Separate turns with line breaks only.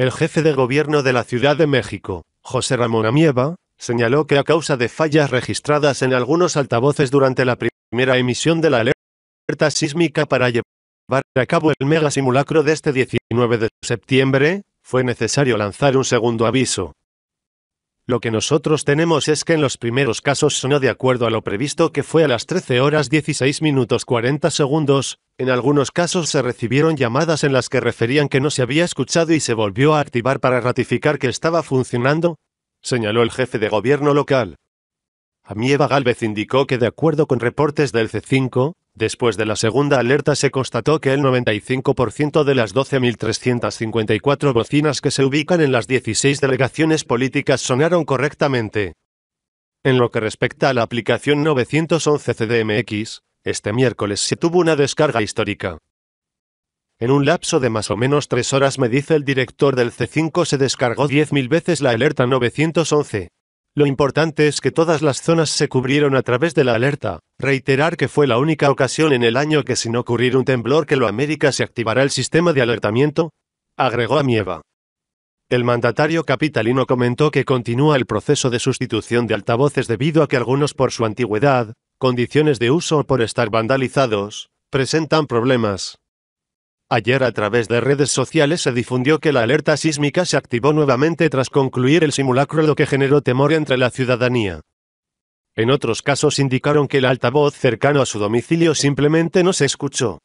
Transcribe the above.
El jefe de gobierno de la Ciudad de México, José Ramón Amieva, señaló que a causa de fallas registradas en algunos altavoces durante la primera emisión de la alerta sísmica para llevar a cabo el mega simulacro de este 19 de septiembre, fue necesario lanzar un segundo aviso, lo que nosotros tenemos es que en los primeros casos sonó de acuerdo a lo previsto que fue a las 13 horas 16 minutos 40 segundos, en algunos casos se recibieron llamadas en las que referían que no se había escuchado y se volvió a activar para ratificar que estaba funcionando, señaló el jefe de gobierno local. Amieva Galvez indicó que de acuerdo con reportes del C5, después de la segunda alerta se constató que el 95% de las 12.354 bocinas que se ubican en las 16 delegaciones políticas sonaron correctamente. En lo que respecta a la aplicación 911 CDMX, este miércoles se tuvo una descarga histórica. En un lapso de más o menos tres horas, me dice el director del C5, se descargó 10.000 veces la alerta 911. Lo importante es que todas las zonas se cubrieron a través de la alerta. Reiterar que fue la única ocasión en el año que sin ocurrir un temblor que lo América se activará el sistema de alertamiento, agregó Amieva. El mandatario capitalino comentó que continúa el proceso de sustitución de altavoces debido a que algunos por su antigüedad, condiciones de uso o por estar vandalizados, presentan problemas. Ayer a través de redes sociales se difundió que la alerta sísmica se activó nuevamente tras concluir el simulacro lo que generó temor entre la ciudadanía. En otros casos indicaron que el altavoz cercano a su domicilio simplemente no se escuchó.